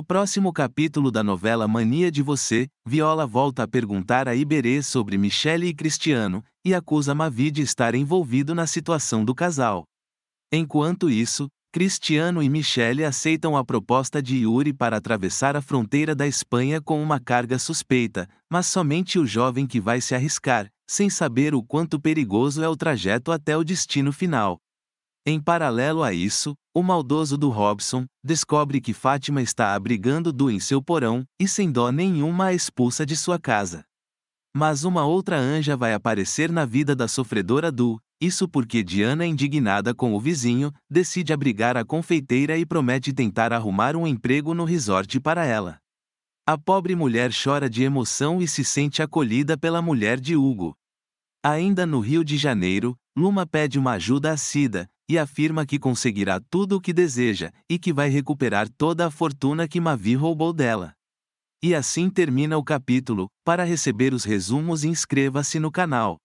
No próximo capítulo da novela Mania de Você, Viola volta a perguntar a Iberê sobre Michele e Cristiano, e acusa Mavi de estar envolvido na situação do casal. Enquanto isso, Cristiano e Michele aceitam a proposta de Yuri para atravessar a fronteira da Espanha com uma carga suspeita, mas somente o jovem que vai se arriscar, sem saber o quanto perigoso é o trajeto até o destino final. Em paralelo a isso, o maldoso do Robson descobre que Fátima está abrigando Du em seu porão e sem dó nenhuma a expulsa de sua casa. Mas uma outra anja vai aparecer na vida da sofredora Du, isso porque Diana, indignada com o vizinho, decide abrigar a confeiteira e promete tentar arrumar um emprego no resort para ela. A pobre mulher chora de emoção e se sente acolhida pela mulher de Hugo. Ainda no Rio de Janeiro, Luma pede uma ajuda a Cida, e afirma que conseguirá tudo o que deseja e que vai recuperar toda a fortuna que Mavi roubou dela. E assim termina o capítulo. Para receber os resumos, inscreva-se no canal.